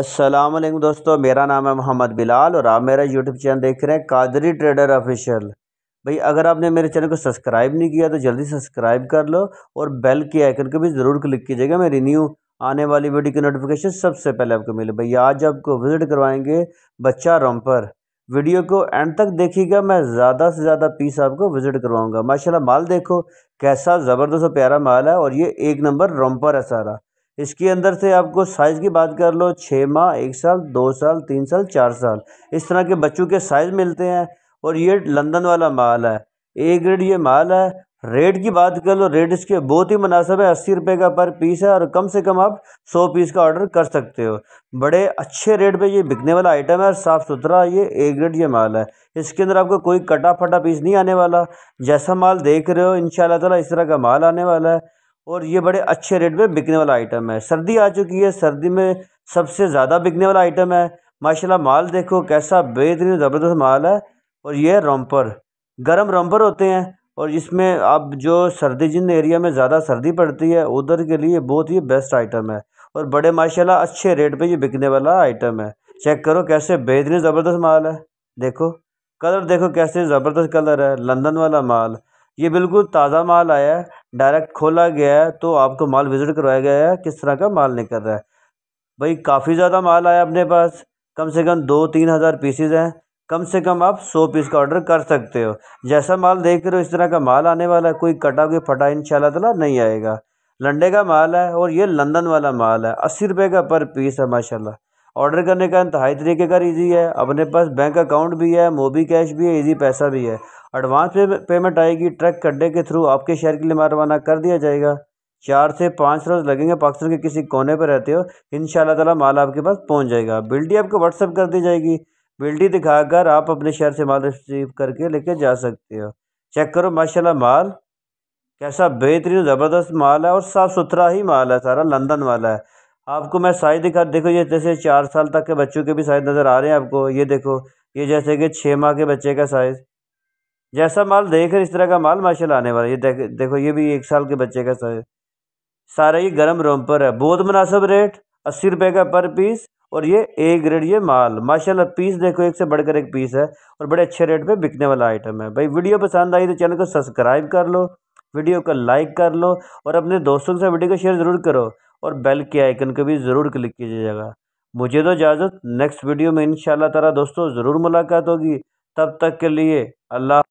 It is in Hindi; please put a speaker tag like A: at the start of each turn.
A: अस्सलाम वालेकुम दोस्तों मेरा नाम है मोहम्मद बिलाल और आप मेरा यूट्यूब चैनल देख रहे हैं कादरी ट्रेडर ऑफिशियल भाई अगर आपने मेरे चैनल को सब्सक्राइब नहीं किया तो जल्दी सब्सक्राइब कर लो और बेल के आइकन को भी ज़रूर क्लिक कीजिएगा मेरी न्यू आने वाली वीडियो की नोटिफिकेशन सबसे पहले आपको मिले भाई आज आपको विज़िट करवाएंगे बच्चा रोमपर वीडियो को एंड तक देखिएगा मैं ज़्यादा से ज़्यादा पीस आपको विज़िट करवाऊँगा माशाल्लाह माल देखो कैसा ज़बरदस्त प्यारा माल है और ये एक नंबर रोमपर है सारा इसके अंदर से आपको साइज़ की बात कर लो छः माह एक साल दो साल तीन साल चार साल इस तरह के बच्चों के साइज़ मिलते हैं और ये लंदन वाला माल है ए ग्रेड ये माल है रेट की बात कर लो रेट इसके बहुत ही मुनासब है अस्सी रुपये का पर पीस है और कम से कम आप सौ पीस का ऑर्डर कर सकते हो बड़े अच्छे रेट पे ये बिकने वाला आइटम है और साफ़ सुथरा ये ए ग्रेड ये माल है इसके अंदर आपको कोई कटा फटा पीस नहीं आने वाला जैसा माल देख रहे हो इन ताला इस तरह का माल आने वाला है और ये बड़े अच्छे रेट में बिकने वाला आइटम है सर्दी आ चुकी है सर्दी में सबसे ज़्यादा बिकने वाला आइटम है माशाल्लाह माल देखो कैसा बेहतरीन ज़बरदस्त माल है और ये रोमपर गर्म रोमपर होते हैं और इसमें अब जो सर्दी जिन एरिया में ज़्यादा सर्दी पड़ती है उधर के लिए बहुत ही बेस्ट आइटम है और बड़े माशाल्लाह अच्छे रेट पे ये बिकने वाला आइटम है चेक करो कैसे बेहतरीन ज़बरदस्त माल है देखो कलर देखो कैसे ज़बरदस्त कलर है लंदन वाला माल ये बिल्कुल ताज़ा माल आया है डायरेक्ट खोला गया है तो आपको माल विज़िट करवाया गया है किस तरह का माल निकल रहा है भाई काफ़ी ज़्यादा माल आया अपने पास कम से कम दो तीन हज़ार पीसीज हैं कम से कम आप सौ पीस का ऑर्डर कर सकते हो जैसा माल देख रहे हो इस तरह का माल आने वाला है कोई कटा कोई फटा इन तला नहीं आएगा लंडे का माल है और ये लंदन वाला माल है अस्सी रुपये का पर पीस है माशाल्लाह ऑर्डर करने का इंतहाई तरीक़ेकार ईजी है अपने पास बैंक अकाउंट भी है मोबी कैश भी है ईजी पैसा भी है एडवांस पे पेमेंट आएगी ट्रक कड्डे के थ्रू आपके शहर के लिए हमारा रवाना कर दिया जाएगा चार से पाँच रोज़ लगेंगे पाकिस्तान के किसी कोने पर रहते हो इन ताला माल आपके पास पहुँच जाएगा बिल्टी आपको व्हाट्सअप कर दी जाएगी बिल्टी दिखाकर आप अपने शहर से माल रिसीव करके लेके जा सकते हो चेक करो माशाल्लाह माल कैसा बेहतरीन ज़बरदस्त माल है और साफ़ सुथरा ही माल है सारा लंदन वाला है आपको मैं साइज़ दिखा देखो ये जैसे चार साल तक के बच्चों के भी साइज़ नज़र आ रहे हैं आपको ये देखो ये जैसे कि छः माह के बच्चे का साइज़ जैसा माल देख रहे इस तरह का माल माशा आने वाला ये देख देखो ये भी एक साल के बच्चे का साइज़ सारा ही गर्म रोमपर है बहुत मुनासब रेट अस्सी रुपये का पर पीस और ये ए ग्रेड ये माल माशाल्लाह पीस देखो एक से बढ़कर एक पीस है और बड़े अच्छे रेट पे बिकने वाला आइटम है भाई वीडियो पसंद आई तो चैनल को सब्सक्राइब कर लो वीडियो को लाइक कर लो और अपने दोस्तों के साथ वीडियो को शेयर ज़रूर करो और बेल के आइकन को भी ज़रूर क्लिक कीजिएगा मुझे तो इजाज़त नेक्स्ट वीडियो में इन ताला दोस्तों ज़रूर मुलाकात होगी तब तक के लिए अल्लाह